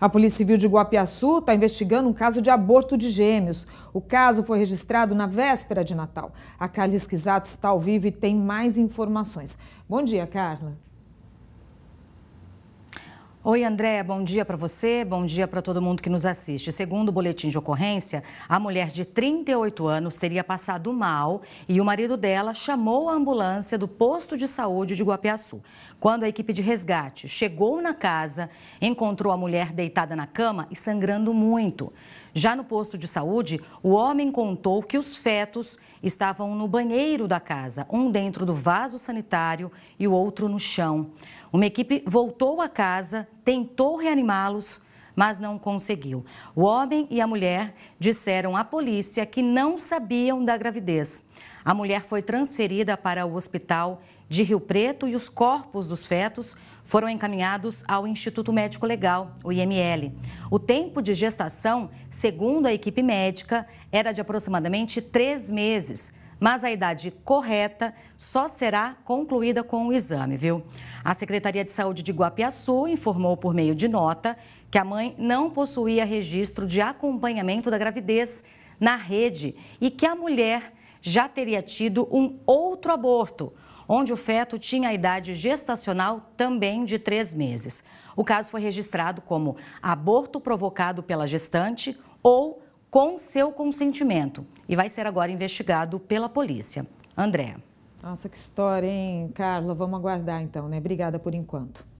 A Polícia Civil de Guapiaçu está investigando um caso de aborto de gêmeos. O caso foi registrado na véspera de Natal. A Carla Esquisato está ao vivo e tem mais informações. Bom dia, Carla. Oi, André, bom dia para você, bom dia para todo mundo que nos assiste. Segundo o boletim de ocorrência, a mulher de 38 anos teria passado mal e o marido dela chamou a ambulância do posto de saúde de Guapiaçu. Quando a equipe de resgate chegou na casa, encontrou a mulher deitada na cama e sangrando muito. Já no posto de saúde, o homem contou que os fetos estavam no banheiro da casa, um dentro do vaso sanitário e o outro no chão. Uma equipe voltou a casa, tentou reanimá-los, mas não conseguiu. O homem e a mulher disseram à polícia que não sabiam da gravidez. A mulher foi transferida para o hospital de Rio Preto e os corpos dos fetos foram encaminhados ao Instituto Médico Legal, o IML. O tempo de gestação, segundo a equipe médica, era de aproximadamente três meses mas a idade correta só será concluída com o exame, viu? A Secretaria de Saúde de Guapiaçu informou por meio de nota que a mãe não possuía registro de acompanhamento da gravidez na rede e que a mulher já teria tido um outro aborto, onde o feto tinha a idade gestacional também de três meses. O caso foi registrado como aborto provocado pela gestante ou com seu consentimento e vai ser agora investigado pela polícia. Andréa. Nossa, que história, hein, Carla? Vamos aguardar então, né? Obrigada por enquanto.